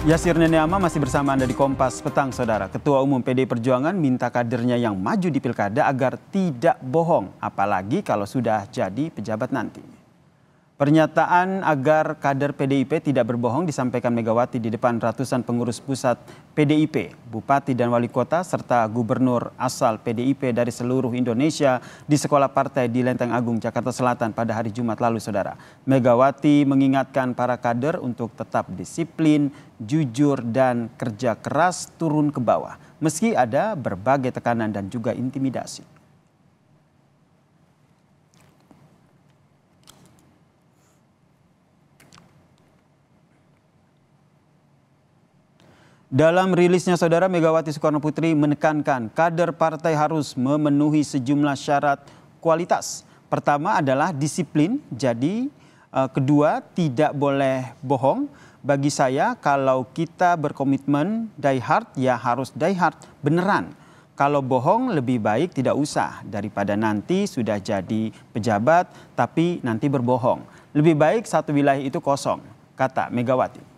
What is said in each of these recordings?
Yasir Neneama masih bersama Anda di Kompas Petang, Saudara. Ketua Umum PD Perjuangan minta kadernya yang maju di pilkada agar tidak bohong, apalagi kalau sudah jadi pejabat nanti. Pernyataan agar kader PDIP tidak berbohong disampaikan Megawati di depan ratusan pengurus pusat PDIP, bupati dan wali kota, serta gubernur asal PDIP dari seluruh Indonesia di sekolah partai di Lenteng Agung, Jakarta Selatan pada hari Jumat lalu, Saudara. Megawati mengingatkan para kader untuk tetap disiplin, jujur, dan kerja keras turun ke bawah, meski ada berbagai tekanan dan juga intimidasi. Dalam rilisnya Saudara Megawati Soekarno Putri menekankan kader partai harus memenuhi sejumlah syarat kualitas. Pertama adalah disiplin, jadi eh, kedua tidak boleh bohong. Bagi saya kalau kita berkomitmen die hard ya harus die hard beneran. Kalau bohong lebih baik tidak usah daripada nanti sudah jadi pejabat tapi nanti berbohong. Lebih baik satu wilayah itu kosong, kata Megawati.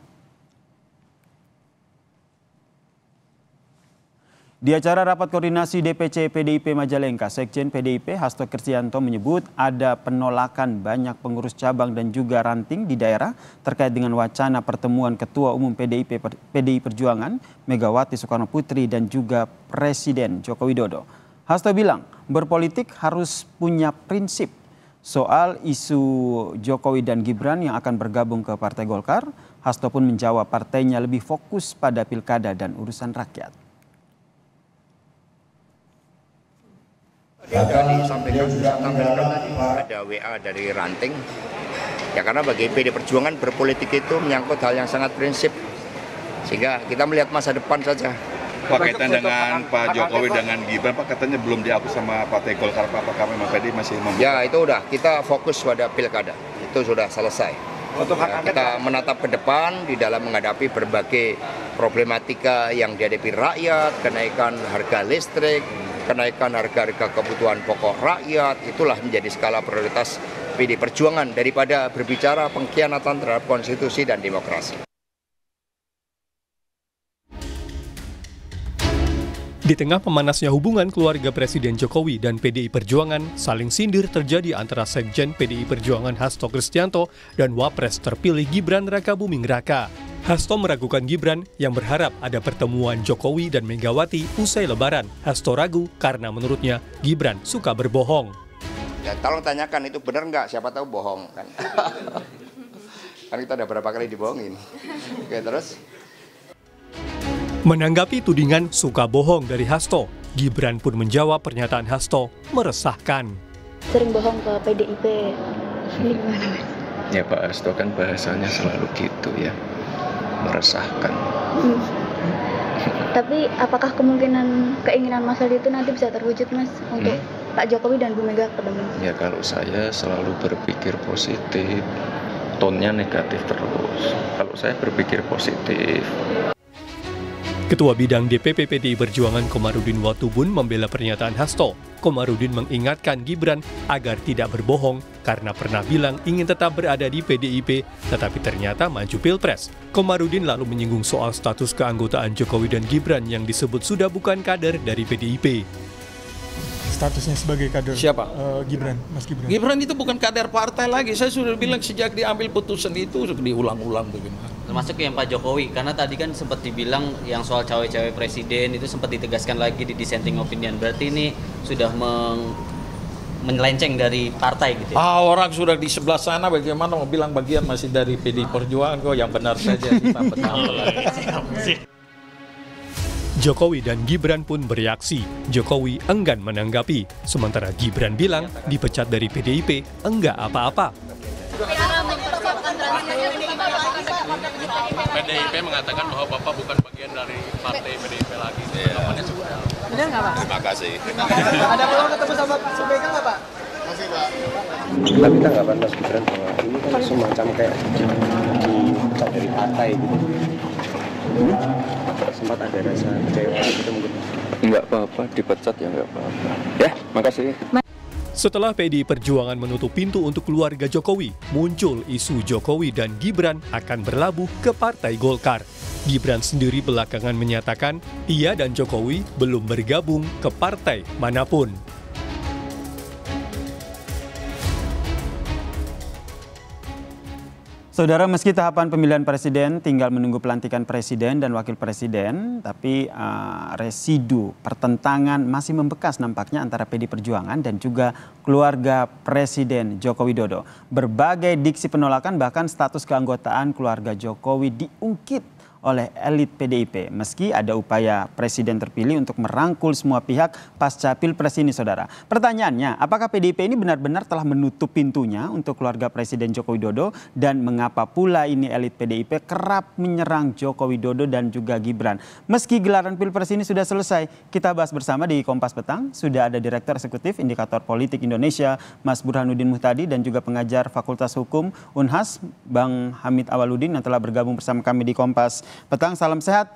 Di acara rapat koordinasi DPC PDIP Majalengka, Sekjen PDIP Hasto Kristianto menyebut ada penolakan banyak pengurus cabang dan juga ranting di daerah terkait dengan wacana pertemuan Ketua Umum PDIP PDI Perjuangan Megawati Soekarno Putri dan juga Presiden Joko Widodo. Hasto bilang berpolitik harus punya prinsip soal isu Jokowi dan Gibran yang akan bergabung ke Partai Golkar. Hasto pun menjawab partainya lebih fokus pada pilkada dan urusan rakyat. bahkan dia juga menggalang ada WA dari ranting ya karena bagi PD Perjuangan berpolitik itu menyangkut hal yang sangat prinsip sehingga kita melihat masa depan saja kaitan dengan Pak Jokowi dengan Gibran Pak katanya belum diaku sama Partai Golkar Pak apakah memang PD masih membuka? Ya itu udah kita fokus pada pilkada itu sudah selesai untuk ya, kita menatap ke depan di dalam menghadapi berbagai problematika yang dihadapi rakyat, kenaikan harga listrik, kenaikan harga-harga kebutuhan pokok rakyat, itulah menjadi skala prioritas PD Perjuangan daripada berbicara pengkhianatan terhadap konstitusi dan demokrasi. Di tengah pemanasnya hubungan keluarga Presiden Jokowi dan PDI Perjuangan, saling sindir terjadi antara Sekjen PDI Perjuangan Hasto Kristianto dan Wapres terpilih Gibran Raka Buming Raka. Hasto meragukan Gibran yang berharap ada pertemuan Jokowi dan Megawati usai lebaran. Hasto ragu karena menurutnya Gibran suka berbohong. Ya, tolong tanyakan itu benar nggak? Siapa tahu bohong kan. kan kita udah berapa kali dibohongin. Oke, terus Menanggapi tudingan suka bohong dari Hasto, Gibran pun menjawab pernyataan Hasto meresahkan. Sering bohong ke PDIP. Ini gimana, Mas? Ya Pak Hasto kan bahasanya selalu gitu ya, meresahkan. Hmm. Tapi apakah kemungkinan keinginan Mas Aldi itu nanti bisa terwujud, Mas, untuk hmm? Pak Jokowi dan Bu Mega ketemu? Ya kalau saya selalu berpikir positif, tonnya negatif terus. Kalau saya berpikir positif, Ketua Bidang DPP PDI Perjuangan Komarudin Watubun membela pernyataan Hasto. Komarudin mengingatkan Gibran agar tidak berbohong karena pernah bilang ingin tetap berada di PDIP, tetapi ternyata maju pilpres. Komarudin lalu menyinggung soal status keanggotaan Jokowi dan Gibran yang disebut sudah bukan kader dari PDIP. Statusnya sebagai kader siapa? Uh, Gibran, Mas Gibran. Gibran itu bukan kader partai lagi. Saya sudah bilang sejak diambil putusan itu diulang-ulang bagaimana termasuk yang Pak Jokowi karena tadi kan sempat dibilang yang soal cawe-cawe presiden itu sempat ditegaskan lagi di dissenting opinion berarti ini sudah meng menyelenceng dari partai gitu. Ya? Ah orang sudah di sebelah sana bagaimana mau bilang bagian masih dari PD Perjuangan kok yang benar saja Jokowi dan Gibran pun bereaksi. Jokowi enggan menanggapi, sementara Gibran bilang dipecat dari PDIP enggak apa-apa. PDIP mengatakan bahwa Bapak bukan bagian dari partai PDIP lagi. Iya. Benar nggak Pak? Terima kasih. Ada peluang ketemu sama Pak nggak Pak? Masih Pak. Tapi tanggapan Mas Gibran bahwa ini kan semacam kayak dipecat dari partai gitu. Sempat ada rasa kecewa gitu mungkin. Enggak apa-apa, dipecat ya enggak apa-apa. Ya, makasih. Setelah PDI Perjuangan menutup pintu untuk keluarga Jokowi, muncul isu Jokowi dan Gibran akan berlabuh ke Partai Golkar. Gibran sendiri belakangan menyatakan ia dan Jokowi belum bergabung ke partai manapun. Saudara, meski tahapan pemilihan presiden tinggal menunggu pelantikan presiden dan wakil presiden, tapi uh, residu pertentangan masih membekas nampaknya antara PD Perjuangan dan juga keluarga Presiden Joko Widodo. Berbagai diksi penolakan bahkan status keanggotaan keluarga Jokowi diungkit oleh elit PDIP. Meski ada upaya presiden terpilih untuk merangkul semua pihak pasca pilpres ini saudara. Pertanyaannya, apakah PDIP ini benar-benar telah menutup pintunya untuk keluarga Presiden Joko Widodo dan mengapa pula ini elit PDIP kerap menyerang Joko Widodo dan juga Gibran. Meski gelaran pilpres ini sudah selesai, kita bahas bersama di Kompas Petang sudah ada Direktur Eksekutif Indikator Politik Indonesia Mas Burhanuddin Muhtadi dan juga pengajar Fakultas Hukum Unhas Bang Hamid Awaludin yang telah bergabung bersama kami di Kompas petang. Salam sehat.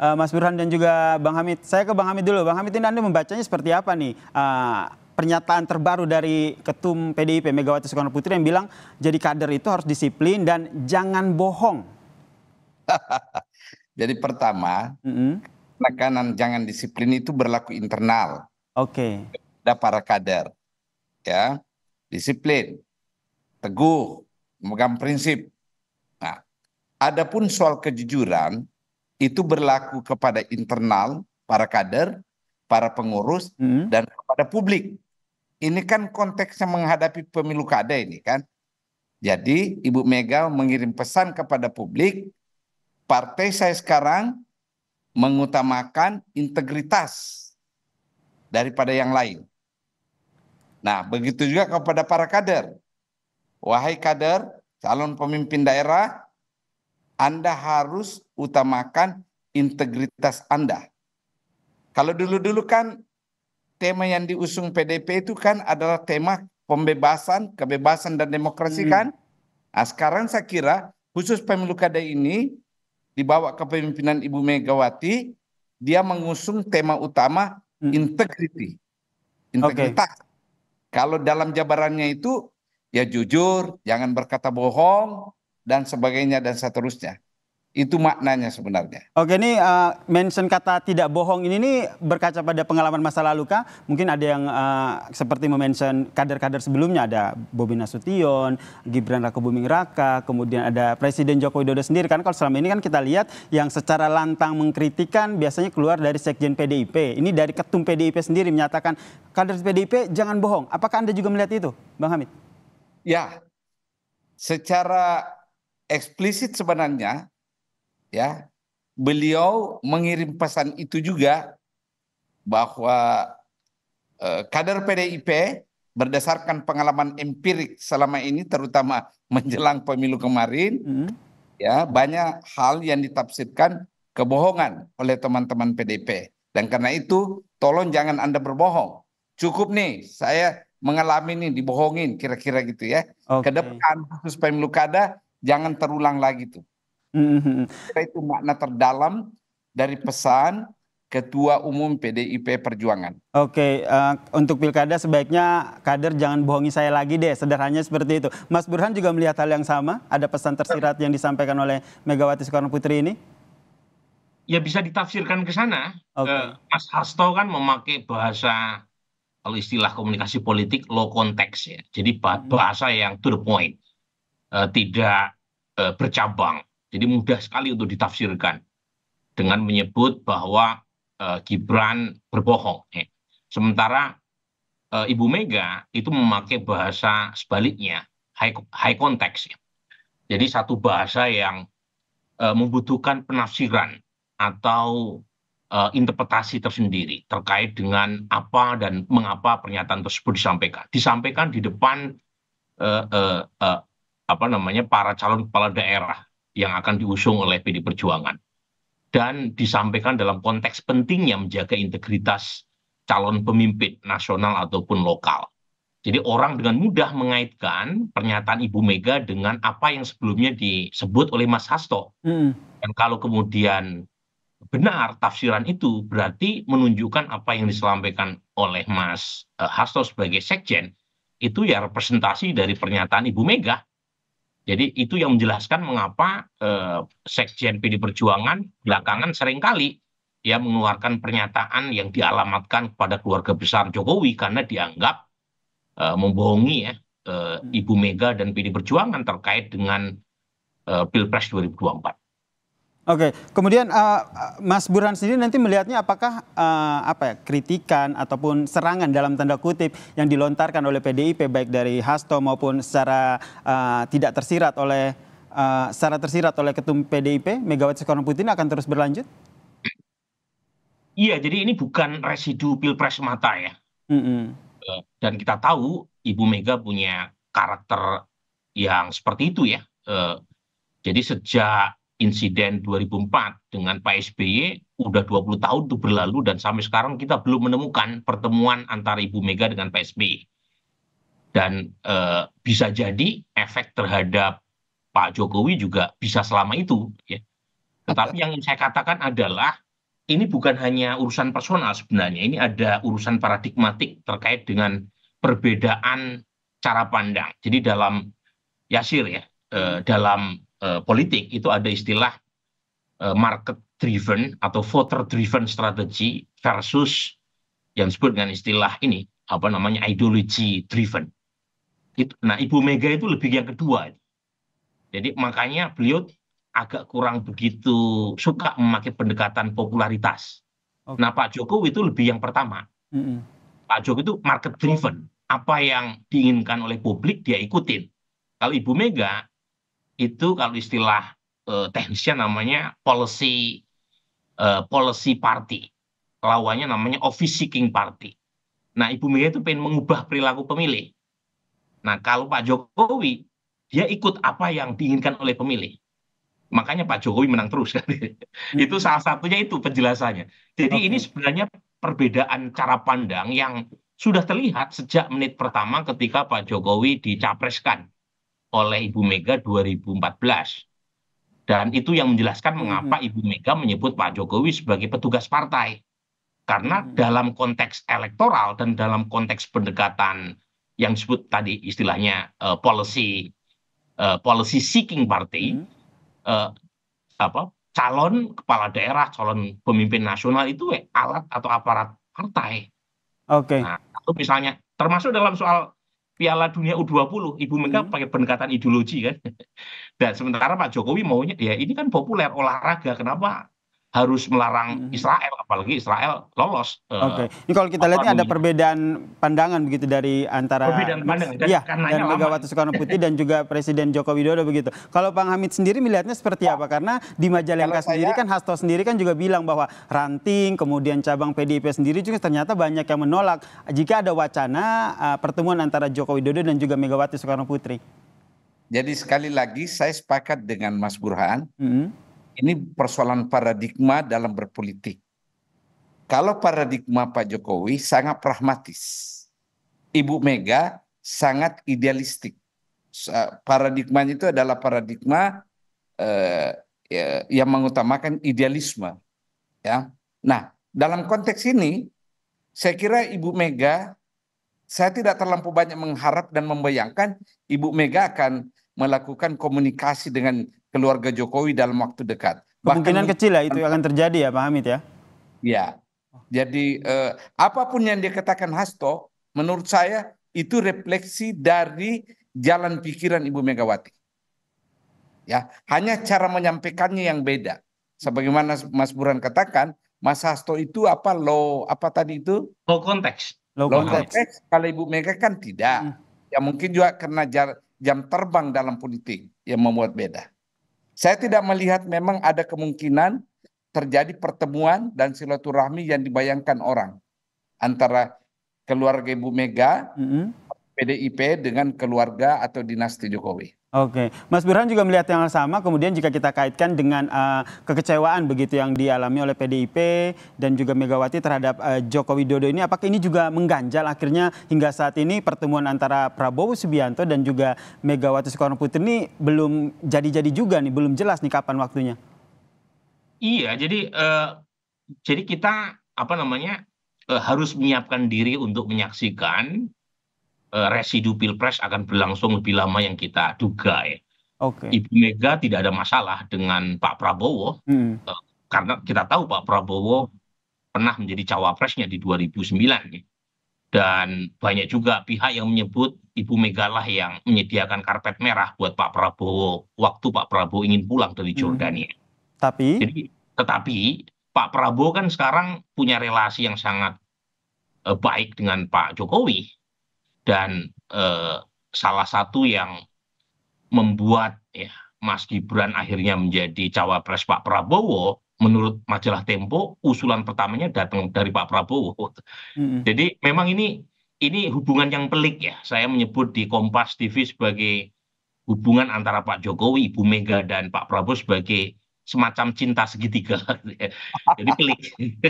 Eh, Mas Burhan dan juga Bang Hamid. Saya ke Bang Hamid dulu. Bang Hamid ini Anda membacanya seperti apa nih? Uh, pernyataan terbaru dari Ketum PDIP Megawati Soekarno Putri yang bilang jadi kader itu harus disiplin dan jangan bohong. jadi pertama, mm-hmm. tekanan jangan disiplin itu berlaku internal. Oke. Okay. Ada para kader. Ya, disiplin, teguh, memegang prinsip. Adapun soal kejujuran itu berlaku kepada internal para kader, para pengurus hmm. dan kepada publik. Ini kan konteksnya menghadapi pemilu kada ini kan. Jadi Ibu Mega mengirim pesan kepada publik, partai saya sekarang mengutamakan integritas daripada yang lain. Nah, begitu juga kepada para kader. Wahai kader, calon pemimpin daerah, anda harus utamakan integritas Anda. Kalau dulu-dulu kan tema yang diusung PDP itu kan adalah tema pembebasan, kebebasan dan demokrasi hmm. kan. Nah, sekarang saya kira khusus pemilu kada ini dibawa ke pemimpinan Ibu Megawati, dia mengusung tema utama hmm. integriti. Integritas. Okay. Kalau dalam jabarannya itu ya jujur, jangan berkata bohong, dan sebagainya dan seterusnya. Itu maknanya sebenarnya. Oke, ini uh, mention kata tidak bohong ini nih berkaca pada pengalaman masa lalu kah? Mungkin ada yang uh, seperti mention kader-kader sebelumnya ada Bobi Nasution, Gibran Rakabuming Raka, kemudian ada Presiden Joko Widodo sendiri kan kalau selama ini kan kita lihat yang secara lantang mengkritikan biasanya keluar dari sekjen PDIP. Ini dari ketum PDIP sendiri menyatakan kader PDIP jangan bohong. Apakah Anda juga melihat itu, Bang Hamid? Ya. Secara eksplisit sebenarnya ya beliau mengirim pesan itu juga bahwa eh, kader PDIP berdasarkan pengalaman empirik selama ini terutama menjelang pemilu kemarin hmm. ya banyak hal yang ditafsirkan kebohongan oleh teman-teman PDIP dan karena itu tolong jangan Anda berbohong cukup nih saya mengalami ini dibohongin kira-kira gitu ya okay. ke depan khusus pemilu kada jangan terulang lagi tuh. Mm Itu makna terdalam dari pesan Ketua Umum PDIP Perjuangan. Oke, uh, untuk pilkada sebaiknya kader jangan bohongi saya lagi deh, sederhananya seperti itu. Mas Burhan juga melihat hal yang sama, ada pesan tersirat yang disampaikan oleh Megawati Soekarno Putri ini? Ya bisa ditafsirkan ke sana. Okay. Uh, eh, Mas Hasto kan memakai bahasa kalau istilah komunikasi politik low context ya, jadi mm-hmm. bahasa hmm. yang to the point. Eh, tidak eh, bercabang. Jadi mudah sekali untuk ditafsirkan dengan menyebut bahwa eh, Gibran berbohong. Ya. Sementara Ibu Mega itu memakai bahasa sebaliknya, high, high context. Ya. Jadi satu bahasa yang membutuhkan penafsiran atau uh, interpretasi tersendiri terkait dengan apa dan mengapa pernyataan tersebut disampaikan. Disampaikan di depan uh, uh, uh, apa namanya para calon kepala daerah yang akan diusung oleh PD Perjuangan dan disampaikan dalam konteks pentingnya menjaga integritas calon pemimpin nasional ataupun lokal. Jadi orang dengan mudah mengaitkan pernyataan Ibu Mega dengan apa yang sebelumnya disebut oleh Mas Hasto. Hmm. Dan kalau kemudian benar tafsiran itu berarti menunjukkan apa yang disampaikan oleh Mas eh, Hasto sebagai sekjen itu ya representasi dari pernyataan Ibu Mega jadi itu yang menjelaskan mengapa eh, sekjen PD Perjuangan belakangan seringkali ya mengeluarkan pernyataan yang dialamatkan kepada keluarga besar Jokowi karena dianggap eh, membohongi ya eh, hmm. Ibu Mega dan PD Perjuangan terkait dengan eh, Pilpres 2024. Oke, kemudian uh, Mas Burhan sendiri nanti melihatnya apakah uh, apa ya kritikan ataupun serangan dalam tanda kutip yang dilontarkan oleh PDIP baik dari Hasto maupun secara uh, tidak tersirat oleh uh, secara tersirat oleh ketum PDIP Megawati Soekarno Putri akan terus berlanjut? Iya, jadi ini bukan residu pilpres mata ya. Mm -hmm. Dan kita tahu Ibu Mega punya karakter yang seperti itu ya. Jadi sejak insiden 2004 dengan Pak SBY udah 20 tahun itu berlalu dan sampai sekarang kita belum menemukan pertemuan antara Ibu Mega dengan Pak SBY. Dan e, bisa jadi efek terhadap Pak Jokowi juga bisa selama itu. Ya. Tetapi yang saya katakan adalah ini bukan hanya urusan personal sebenarnya, ini ada urusan paradigmatik terkait dengan perbedaan cara pandang. Jadi dalam Yasir ya, eh, dalam Eh, politik itu ada istilah eh, market driven atau voter driven strategy versus yang disebut dengan istilah ini apa namanya ideologi driven. Itu, nah Ibu Mega itu lebih yang kedua. Jadi makanya beliau agak kurang begitu suka memakai pendekatan popularitas. Okay. Nah Pak Jokowi itu lebih yang pertama. Mm -hmm. Pak Jokowi itu market driven. Apa yang diinginkan oleh publik dia ikutin. Kalau Ibu Mega itu kalau istilah uh, teknisnya namanya policy uh, policy party lawannya namanya office seeking party nah ibu mega itu pengen mengubah perilaku pemilih nah kalau pak jokowi dia ikut apa yang diinginkan oleh pemilih makanya Pak Jokowi menang terus kan. itu hmm. salah satunya itu penjelasannya. Jadi okay. ini sebenarnya perbedaan cara pandang yang sudah terlihat sejak menit pertama ketika Pak Jokowi dicapreskan oleh Ibu Mega 2014. Dan itu yang menjelaskan hmm. mengapa Ibu Mega menyebut Pak Jokowi sebagai petugas partai. Karena hmm. dalam konteks elektoral dan dalam konteks pendekatan yang disebut tadi istilahnya uh, policy uh, policy seeking party uh, apa calon kepala daerah, calon pemimpin nasional itu eh, alat atau aparat partai. Oke. Okay. Nah, misalnya termasuk dalam soal Piala Dunia U20, Ibu Mega hmm. pakai pendekatan ideologi kan. Dan nah, sementara Pak Jokowi maunya ya ini kan populer olahraga, kenapa harus melarang hmm. Israel apalagi Israel lolos. Eh, Oke. Okay. Ini kalau kita lihat ada perbedaan pandangan begitu dari antara perbedaan pandangan dan, iya, ya, dan Megawati Soekarno Putih dan juga Presiden Joko Widodo begitu. Kalau Bang Hamid sendiri melihatnya seperti apa? Karena di majalengka saya, sendiri kan Hasto sendiri kan juga bilang bahwa ranting kemudian cabang PDIP sendiri juga ternyata banyak yang menolak jika ada wacana uh, pertemuan antara Joko Widodo dan juga Megawati Soekarno Putri. Jadi sekali lagi saya sepakat dengan Mas Burhan. Mm -hmm ini persoalan paradigma dalam berpolitik. Kalau paradigma Pak Jokowi sangat pragmatis. Ibu Mega sangat idealistik. Paradigmanya itu adalah paradigma eh, ya, yang mengutamakan idealisme. Ya. Nah, dalam konteks ini saya kira Ibu Mega saya tidak terlampau banyak mengharap dan membayangkan Ibu Mega akan melakukan komunikasi dengan keluarga Jokowi dalam waktu dekat. Kemungkinan Bahkan, kecil ya itu akan terjadi ya Pak Hamid ya? Ya. Jadi eh, apapun yang dia katakan Hasto, menurut saya itu refleksi dari jalan pikiran Ibu Megawati. Ya, hanya cara menyampaikannya yang beda. Sebagaimana Mas Buran katakan, Mas Hasto itu apa low apa tadi itu? Low konteks. Low, konteks. Kalau Ibu Mega kan tidak. Hmm. Ya mungkin juga karena jar jam terbang dalam politik yang membuat beda. Saya tidak melihat memang ada kemungkinan terjadi pertemuan dan silaturahmi yang dibayangkan orang antara keluarga Ibu Mega mm -hmm PDIP dengan keluarga atau dinasti Jokowi. Oke, Mas Burhan juga melihat yang sama. Kemudian jika kita kaitkan dengan uh, kekecewaan begitu yang dialami oleh PDIP dan juga Megawati terhadap uh, Joko Widodo ini, apakah ini juga mengganjal akhirnya hingga saat ini pertemuan antara Prabowo Subianto dan juga Megawati Soekarno Putri ini belum jadi-jadi juga nih, belum jelas nih kapan waktunya. Iya, jadi uh, jadi kita apa namanya uh, harus menyiapkan diri untuk menyaksikan Eh, residu pilpres akan berlangsung lebih lama yang kita duga ya. Okay. Ibu Mega tidak ada masalah dengan Pak Prabowo hmm. Eh, karena kita tahu Pak Prabowo pernah menjadi cawapresnya di 2009 ya. dan banyak juga pihak yang menyebut Ibu Mega lah yang menyediakan karpet merah buat Pak Prabowo waktu Pak Prabowo ingin pulang dari hmm. Jordania. Hmm. Tapi, Jadi, tetapi Pak Prabowo kan sekarang punya relasi yang sangat eh, baik dengan Pak Jokowi dan eh, salah satu yang membuat ya mas gibran akhirnya menjadi cawapres pak prabowo menurut majalah tempo usulan pertamanya datang dari pak prabowo jadi memang ini ini hubungan yang pelik ya saya menyebut di kompas tv sebagai hubungan antara pak jokowi ibu mega dan pak prabowo sebagai semacam cinta segitiga. jadi pelik.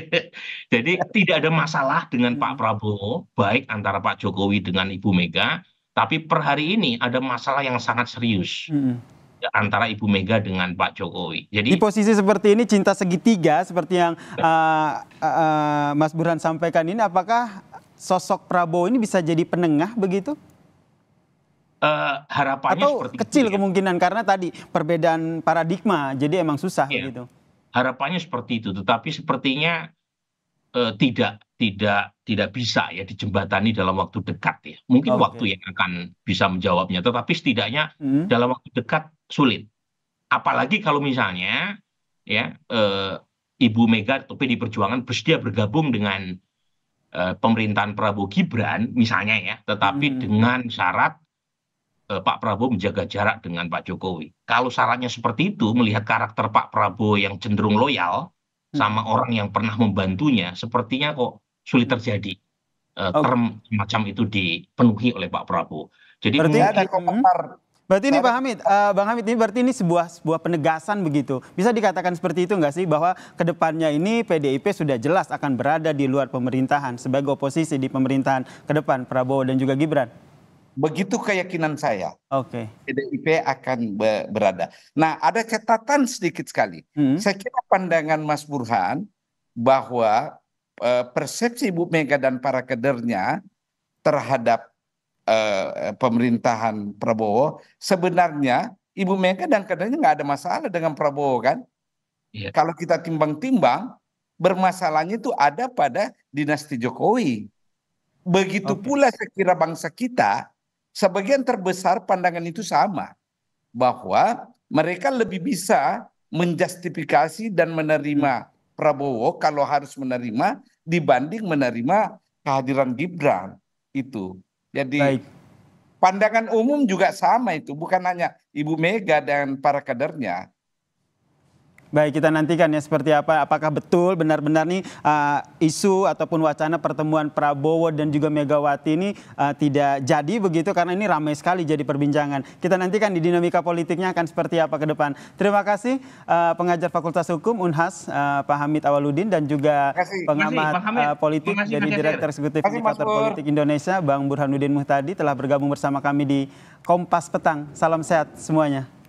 jadi tidak ada masalah dengan Pak hmm. Prabowo, baik antara Pak Jokowi dengan Ibu Mega, tapi per hari ini ada masalah yang sangat serius. Hmm. antara Ibu Mega dengan Pak Jokowi. Jadi di posisi seperti ini cinta segitiga seperti yang ya. uh, uh, uh, Mas Burhan sampaikan ini apakah sosok Prabowo ini bisa jadi penengah begitu? uh, harapannya Atau seperti kecil itu, ya. kemungkinan ya. karena tadi perbedaan paradigma jadi emang susah ya. gitu. Harapannya seperti itu, tetapi sepertinya uh, tidak tidak tidak bisa ya dijembatani dalam waktu dekat ya. Mungkin okay. waktu yang akan bisa menjawabnya, tetapi setidaknya hmm. dalam waktu dekat sulit. Apalagi kalau misalnya ya uh, Ibu Mega atau PD Perjuangan bersedia bergabung dengan pemerintahan Prabowo Gibran misalnya ya, tetapi hmm. dengan syarat Eh, Pak Prabowo menjaga jarak dengan Pak Jokowi. Kalau syaratnya seperti itu, melihat karakter Pak Prabowo yang cenderung loyal hmm. sama orang yang pernah membantunya, sepertinya kok sulit hmm. terjadi uh, term macam itu dipenuhi oleh Pak Prabowo. Jadi berarti ada komentar. Berarti ini Pak Hamid, uh, Bang Hamid ini berarti ini sebuah sebuah penegasan begitu. Bisa dikatakan seperti itu enggak sih bahwa kedepannya ini PDIP sudah jelas akan berada di luar pemerintahan sebagai oposisi di pemerintahan ke depan Prabowo dan juga Gibran. Begitu keyakinan saya. Okay. PDIP akan berada. Nah, ada catatan sedikit sekali. Hmm. Saya kira pandangan Mas Burhan bahwa uh, persepsi Ibu Mega dan para kadernya terhadap uh, pemerintahan Prabowo sebenarnya Ibu Mega dan kadernya nggak ada masalah dengan Prabowo kan? Yeah. Kalau kita timbang-timbang, bermasalahnya itu ada pada dinasti Jokowi. Begitu okay. pula saya kira bangsa kita sebagian terbesar pandangan itu sama bahwa mereka lebih bisa menjustifikasi dan menerima hmm. Prabowo kalau harus menerima dibanding menerima kehadiran Gibran itu. Jadi Baik. pandangan umum juga sama itu, bukan hanya Ibu Mega dan para kadernya, Baik, kita nantikan ya seperti apa, apakah betul benar-benar nih uh, isu ataupun wacana pertemuan Prabowo dan juga Megawati ini uh, tidak jadi begitu karena ini ramai sekali jadi perbincangan. Kita nantikan di dinamika politiknya akan seperti apa ke depan. Terima kasih uh, pengajar Fakultas Hukum Unhas uh, Pak Hamid Awaludin dan juga pengamat kasih, uh, politik kasih, jadi Direktur Eksekutif Indikator Politik Indonesia Bang Burhanuddin Muhtadi telah bergabung bersama kami di Kompas Petang. Salam sehat semuanya.